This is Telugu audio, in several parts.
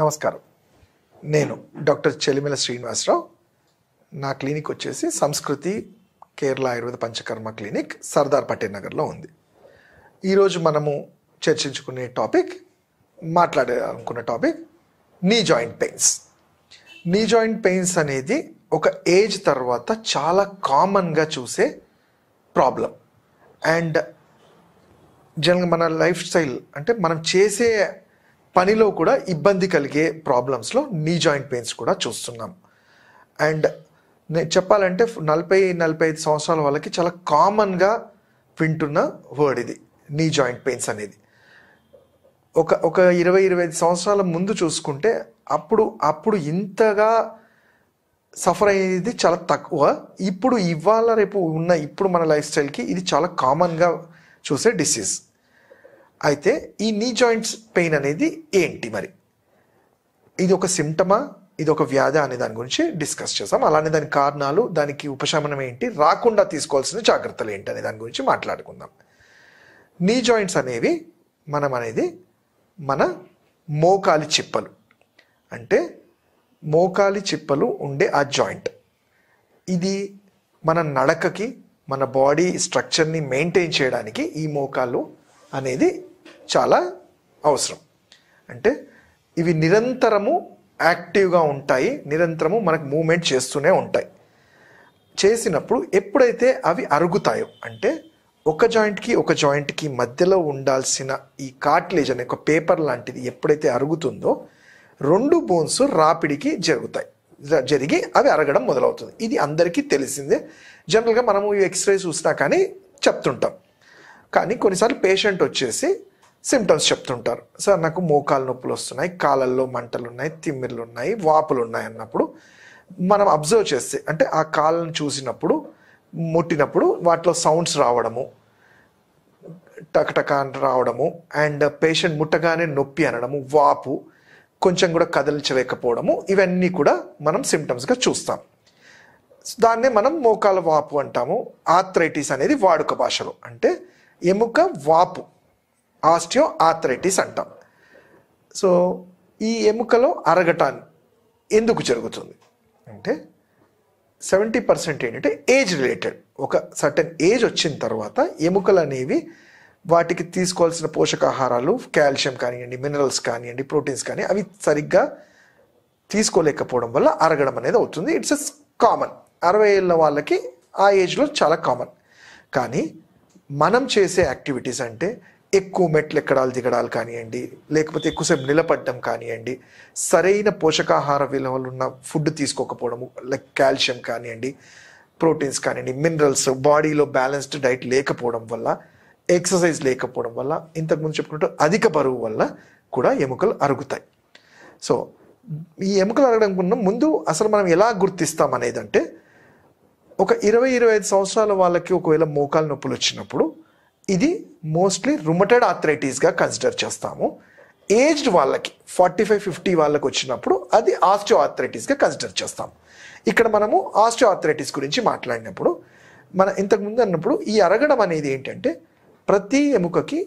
నమస్కారం నేను డాక్టర్ చెలిమిల శ్రీనివాసరావు నా క్లినిక్ వచ్చేసి సంస్కృతి కేరళ ఆయుర్వేద పంచకర్మ క్లినిక్ సర్దార్ పటేల్ నగర్లో ఉంది ఈరోజు మనము చర్చించుకునే టాపిక్ మాట్లాడాలనుకున్న topic knee joint pains knee joint pains అనేది ఒక ఏజ్ తర్వాత చాలా కామన్గా చూసే ప్రాబ్లం అండ్ జనరల్గా మన లైఫ్ స్టైల్ అంటే మనం చేసే పనిలో కూడా ఇబ్బంది కలిగే ప్రాబ్లమ్స్లో నీ జాయింట్ పెయిన్స్ కూడా చూస్తున్నాం అండ్ నేను చెప్పాలంటే నలభై నలభై ఐదు సంవత్సరాల వాళ్ళకి చాలా కామన్గా వింటున్న వర్డ్ ఇది నీ జాయింట్ పెయిన్స్ అనేది ఒక ఒక ఇరవై ఇరవై ఐదు సంవత్సరాల ముందు చూసుకుంటే అప్పుడు అప్పుడు ఇంతగా సఫర్ అయ్యేది చాలా తక్కువ ఇప్పుడు ఇవాళ రేపు ఉన్న ఇప్పుడు మన లైఫ్ స్టైల్కి ఇది చాలా కామన్గా చూసే డిసీజ్ అయితే ఈ నీ జాయింట్స్ పెయిన్ అనేది ఏంటి మరి ఇది ఒక సిమ్టమా ఇది ఒక వ్యాధి అనే దాని గురించి డిస్కస్ చేసాం అలానే దాని కారణాలు దానికి ఉపశమనం ఏంటి రాకుండా తీసుకోవాల్సిన జాగ్రత్తలు ఏంటి అనే దాని గురించి మాట్లాడుకుందాం నీ జాయింట్స్ అనేవి మనం అనేది మన మోకాలి చిప్పలు అంటే మోకాలి చిప్పలు ఉండే ఆ జాయింట్ ఇది మన నడకకి మన బాడీ స్ట్రక్చర్ని మెయింటైన్ చేయడానికి ఈ మోకాలు అనేది చాలా అవసరం అంటే ఇవి నిరంతరము యాక్టివ్గా ఉంటాయి నిరంతరము మనకు మూమెంట్ చేస్తూనే ఉంటాయి చేసినప్పుడు ఎప్పుడైతే అవి అరుగుతాయో అంటే ఒక జాయింట్కి ఒక జాయింట్కి మధ్యలో ఉండాల్సిన ఈ కార్ట్లేజ్ అనే ఒక పేపర్ లాంటిది ఎప్పుడైతే అరుగుతుందో రెండు బోన్స్ రాపిడికి జరుగుతాయి జరిగి అవి అరగడం మొదలవుతుంది ఇది అందరికీ తెలిసిందే జనరల్గా మనము ఈ ఎక్స్రే చూసినా కానీ చెప్తుంటాం కానీ కొన్నిసార్లు పేషెంట్ వచ్చేసి సిమ్టమ్స్ చెప్తుంటారు సార్ నాకు మోకాలు నొప్పులు వస్తున్నాయి కాళ్ళల్లో మంటలు ఉన్నాయి తిమ్మిర్లు ఉన్నాయి వాపులు ఉన్నాయి అన్నప్పుడు మనం అబ్జర్వ్ చేస్తే అంటే ఆ కాళ్ళను చూసినప్పుడు ముట్టినప్పుడు వాటిలో సౌండ్స్ రావడము టకటక రావడము అండ్ పేషెంట్ ముట్టగానే నొప్పి అనడము వాపు కొంచెం కూడా కదలించలేకపోవడము ఇవన్నీ కూడా మనం సిమ్టమ్స్గా చూస్తాం దాన్నే మనం మోకాల వాపు అంటాము ఆథ్రైటిస్ అనేది వాడుక భాషలో అంటే ఎముక వాపు ఆస్టియో ఆథరైటిస్ అంటాం సో ఈ ఎముకలో అరగటాన్ని ఎందుకు జరుగుతుంది అంటే సెవెంటీ పర్సెంట్ ఏంటంటే ఏజ్ రిలేటెడ్ ఒక సర్టెన్ ఏజ్ వచ్చిన తర్వాత ఎముకలు అనేవి వాటికి తీసుకోవాల్సిన పోషకాహారాలు కాల్షియం కానివ్వండి మినరల్స్ కానివ్వండి ప్రోటీన్స్ కానీ అవి సరిగ్గా తీసుకోలేకపోవడం వల్ల అరగడం అనేది అవుతుంది ఇట్స్ ఎస్ కామన్ అరవై ఏళ్ళ వాళ్ళకి ఆ ఏజ్లో చాలా కామన్ కానీ మనం చేసే యాక్టివిటీస్ అంటే ఎక్కువ మెట్లు ఎక్కడాలు దిగడాలు కానివ్వండి లేకపోతే ఎక్కువసేపు నిలబడ్డం కానివ్వండి సరైన పోషకాహార విలువలు ఉన్న ఫుడ్ తీసుకోకపోవడము లైక్ కాల్షియం కానివ్వండి ప్రోటీన్స్ కానివ్వండి మినరల్స్ బాడీలో బ్యాలెన్స్డ్ డైట్ లేకపోవడం వల్ల ఎక్సర్సైజ్ లేకపోవడం వల్ల ఇంతకుముందు చెప్పుకుంటే అధిక బరువు వల్ల కూడా ఎముకలు అరుగుతాయి సో ఈ ఎముకలు అరగడం కన్నా ముందు అసలు మనం ఎలా గుర్తిస్తాం అనేది అంటే ఒక ఇరవై ఇరవై ఐదు సంవత్సరాల వాళ్ళకి ఒకవేళ మోకాలు నొప్పులు వచ్చినప్పుడు ఇది మోస్ట్లీ రుమటెడ్ ఆర్థరైటిస్గా కన్సిడర్ చేస్తాము ఏజ్డ్ వాళ్ళకి ఫార్టీ ఫైవ్ ఫిఫ్టీ వాళ్ళకి వచ్చినప్పుడు అది ఆస్ట్రో ఆర్థరైటిస్గా కన్సిడర్ చేస్తాము ఇక్కడ మనము ఆస్టియో ఆథరైటీస్ గురించి మాట్లాడినప్పుడు మన ఇంతకుముందు అన్నప్పుడు ఈ అరగడం అనేది ఏంటంటే ప్రతి ఎముకకి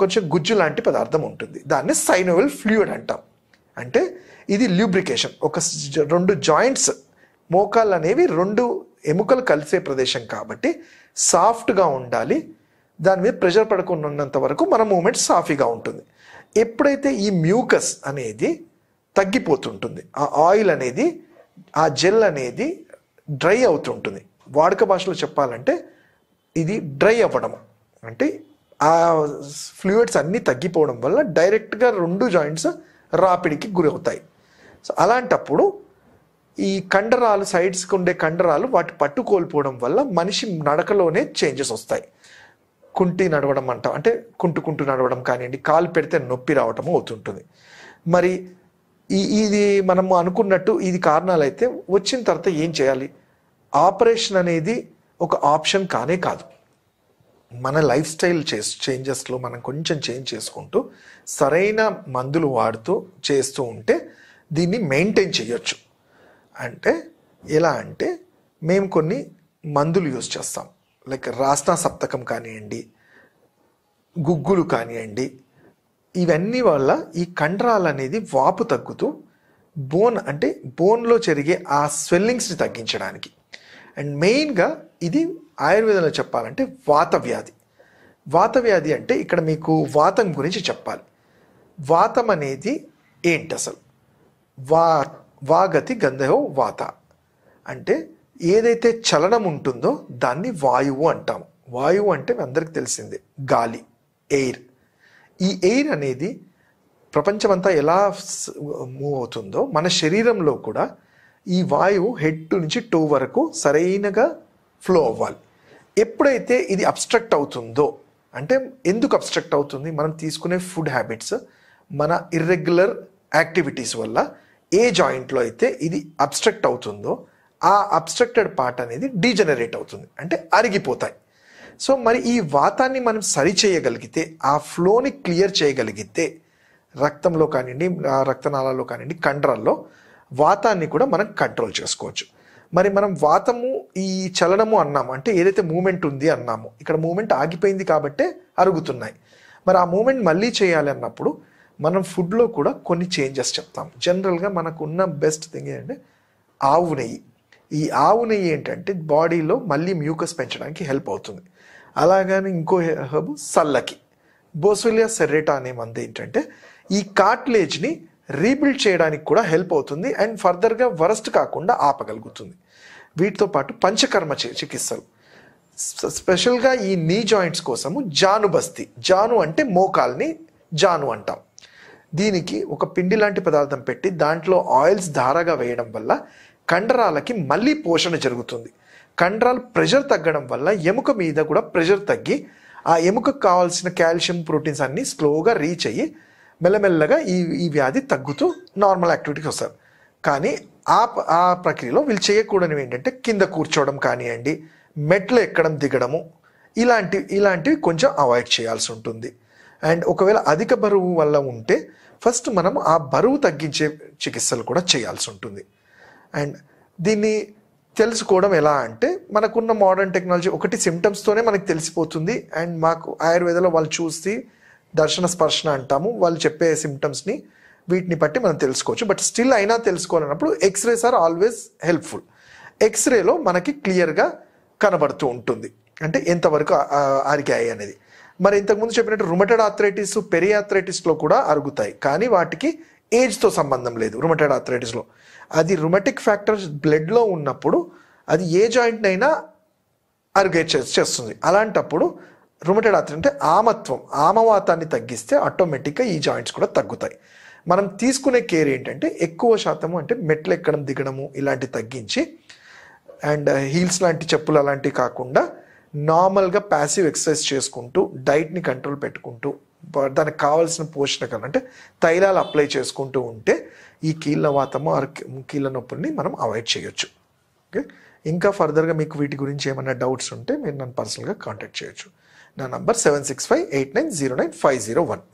కొంచెం గుజ్జు లాంటి పదార్థం ఉంటుంది దాన్ని సైనోవెల్ ఫ్లూయిడ్ అంటాం అంటే ఇది ల్యూబ్రికేషన్ ఒక రెండు జాయింట్స్ మోకాళ్ళు అనేవి రెండు ఎముకలు కలిసే ప్రదేశం కాబట్టి సాఫ్ట్గా ఉండాలి దాని మీద ప్రెషర్ పడకుండా ఉన్నంత వరకు మన మూమెంట్ సాఫీగా ఉంటుంది ఎప్పుడైతే ఈ మ్యూకస్ అనేది తగ్గిపోతుంటుంది ఆ ఆయిల్ అనేది ఆ జెల్ అనేది డ్రై అవుతుంటుంది వాడుక భాషలో చెప్పాలంటే ఇది డ్రై అవ్వడం అంటే ఆ ఫ్లూయిడ్స్ అన్నీ తగ్గిపోవడం వల్ల డైరెక్ట్గా రెండు జాయింట్స్ రాపిడికి గురవుతాయి సో అలాంటప్పుడు ఈ కండరాలు సైడ్స్కి ఉండే కండరాలు వాటి పట్టు కోల్పోవడం వల్ల మనిషి నడకలోనే చేంజెస్ వస్తాయి కుంటి నడవడం అంటాం అంటే కుంటుకుంటూ నడవడం కానివ్వండి కాలు పెడితే నొప్పి రావడం అవుతుంటుంది మరి ఈ ఇది మనము అనుకున్నట్టు ఇది కారణాలు అయితే వచ్చిన తర్వాత ఏం చేయాలి ఆపరేషన్ అనేది ఒక ఆప్షన్ కానే కాదు మన లైఫ్ స్టైల్ చేస్ చేంజెస్లో మనం కొంచెం చేంజ్ చేసుకుంటూ సరైన మందులు వాడుతూ చేస్తూ ఉంటే దీన్ని మెయింటైన్ చేయొచ్చు అంటే ఎలా అంటే మేము కొన్ని మందులు యూజ్ చేస్తాం లైక్ రాష్ట్ర సప్తకం కానివ్వండి గుగ్గులు కానివ్వండి ఇవన్నీ వల్ల ఈ కండరాలు అనేది వాపు తగ్గుతూ బోన్ అంటే బోన్లో జరిగే ఆ స్వెల్లింగ్స్ని తగ్గించడానికి అండ్ మెయిన్గా ఇది ఆయుర్వేదంలో చెప్పాలంటే వాత వ్యాధి వాత వ్యాధి అంటే ఇక్కడ మీకు వాతం గురించి చెప్పాలి వాతం అనేది ఏంటి అసలు వా వాగతి గంధో వాత అంటే ఏదైతే చలనం ఉంటుందో దాన్ని వాయువు అంటాము వాయువు అంటే అందరికి తెలిసిందే గాలి ఎయిర్ ఈ ఎయిర్ అనేది ప్రపంచమంతా ఎలా మూవ్ అవుతుందో మన శరీరంలో కూడా ఈ వాయువు హెడ్ నుంచి టూ వరకు సరైనగా ఫ్లో అవ్వాలి ఎప్పుడైతే ఇది అబ్స్ట్రక్ట్ అవుతుందో అంటే ఎందుకు అబ్స్ట్రక్ట్ అవుతుంది మనం తీసుకునే ఫుడ్ హ్యాబిట్స్ మన ఇర్రెగ్యులర్ యాక్టివిటీస్ వల్ల ఏ జాయింట్లో అయితే ఇది అబ్స్ట్రక్ట్ అవుతుందో ఆ అబ్స్ట్రక్టెడ్ పార్ట్ అనేది డీజనరేట్ అవుతుంది అంటే అరిగిపోతాయి సో మరి ఈ వాతాన్ని మనం సరి చేయగలిగితే ఆ ఫ్లోని క్లియర్ చేయగలిగితే రక్తంలో కానివ్వండి రక్తనాళాల్లో కానివ్వండి కండరాల్లో వాతాన్ని కూడా మనం కంట్రోల్ చేసుకోవచ్చు మరి మనం వాతము ఈ చలనము అన్నాము అంటే ఏదైతే మూమెంట్ ఉంది అన్నాము ఇక్కడ మూమెంట్ ఆగిపోయింది కాబట్టే అరుగుతున్నాయి మరి ఆ మూమెంట్ మళ్ళీ చేయాలి అన్నప్పుడు మనం ఫుడ్లో కూడా కొన్ని చేంజెస్ చెప్తాం జనరల్గా మనకున్న బెస్ట్ థింగ్ ఏంటంటే ఆవు నెయ్యి ఈ ఆవు నెయ్యి ఏంటంటే బాడీలో మళ్ళీ మ్యూకస్ పెంచడానికి హెల్ప్ అవుతుంది అలాగని ఇంకో హెర్బ్ సల్లకి బోసోలియా సెర్రేటా అనే మంది ఏంటంటే ఈ కార్ట్లేజ్ని రీబిల్డ్ చేయడానికి కూడా హెల్ప్ అవుతుంది అండ్ ఫర్దర్గా వరస్ట్ కాకుండా ఆపగలుగుతుంది వీటితో పాటు పంచకర్మ చికిత్సలు స్పెషల్గా ఈ నీ జాయింట్స్ కోసము జాను బస్తీ జాను అంటే మోకాల్ని జాను అంటాం దీనికి ఒక పిండి లాంటి పదార్థం పెట్టి దాంట్లో ఆయిల్స్ ధారగా వేయడం వల్ల కండరాలకి మళ్ళీ పోషణ జరుగుతుంది కండరాలు ప్రెషర్ తగ్గడం వల్ల ఎముక మీద కూడా ప్రెషర్ తగ్గి ఆ ఎముకకు కావాల్సిన కాల్షియం ప్రోటీన్స్ అన్నీ స్లోగా రీచ్ అయ్యి మెల్లమెల్లగా ఈ ఈ వ్యాధి తగ్గుతూ నార్మల్ యాక్టివిటీకి వస్తారు కానీ ఆ ఆ ప్రక్రియలో వీళ్ళు చేయకూడనివి ఏంటంటే కింద కూర్చోవడం కానివ్వండి మెట్లు ఎక్కడం దిగడము ఇలాంటివి ఇలాంటివి కొంచెం అవాయిడ్ చేయాల్సి ఉంటుంది అండ్ ఒకవేళ అధిక బరువు వల్ల ఉంటే ఫస్ట్ మనం ఆ బరువు తగ్గించే చికిత్సలు కూడా చేయాల్సి ఉంటుంది అండ్ దీన్ని తెలుసుకోవడం ఎలా అంటే మనకున్న మోడర్న్ టెక్నాలజీ ఒకటి సిమ్టమ్స్తోనే మనకు తెలిసిపోతుంది అండ్ మాకు ఆయుర్వేదలో వాళ్ళు చూసి దర్శన స్పర్శన అంటాము వాళ్ళు చెప్పే సిమ్టమ్స్ని వీటిని బట్టి మనం తెలుసుకోవచ్చు బట్ స్టిల్ అయినా తెలుసుకోవాలన్నప్పుడు ఎక్స్రేస్ ఆర్ ఆల్వేస్ హెల్ప్ఫుల్ ఎక్స్రేలో మనకి క్లియర్గా కనబడుతూ ఉంటుంది అంటే ఎంతవరకు అరిగాయి అనేది మరి ఇంతకుముందు చెప్పినట్టు రుమటెడ్ ఆథరైటిస్ పెరియాథరైటిస్లో కూడా అరుగుతాయి కానీ వాటికి ఏజ్తో సంబంధం లేదు రుమటైడ్ ఆథరైటిస్లో అది రుమటిక్ ఫ్యాక్టర్స్ బ్లడ్లో ఉన్నప్పుడు అది ఏ జాయింట్నైనా అరుగే అరుగేట్ చేస్తుంది అలాంటప్పుడు రుమటైడ్ ఆర్థరైటిస్ అంటే ఆమత్వం ఆమవాతాన్ని తగ్గిస్తే ఆటోమేటిక్గా ఈ జాయింట్స్ కూడా తగ్గుతాయి మనం తీసుకునే కేర్ ఏంటంటే ఎక్కువ శాతము అంటే మెట్లు ఎక్కడం దిగడము ఇలాంటివి తగ్గించి అండ్ హీల్స్ లాంటి చెప్పులు అలాంటివి కాకుండా నార్మల్గా ప్యాసివ్ ఎక్సర్సైజ్ చేసుకుంటూ డైట్ని కంట్రోల్ పెట్టుకుంటూ దానికి కావాల్సిన పోషణకాలు అంటే తైలాలు అప్లై చేసుకుంటూ ఉంటే ఈ కీళ్ళ వాతము ఆర్ కీళ్ళ నొప్పుల్ని మనం అవాయిడ్ చేయొచ్చు ఓకే ఇంకా ఫర్దర్గా మీకు వీటి గురించి ఏమైనా డౌట్స్ ఉంటే మీరు నన్ను పర్సనల్గా కాంటాక్ట్ చేయొచ్చు నా number seven six five eight nine zero nine five zero one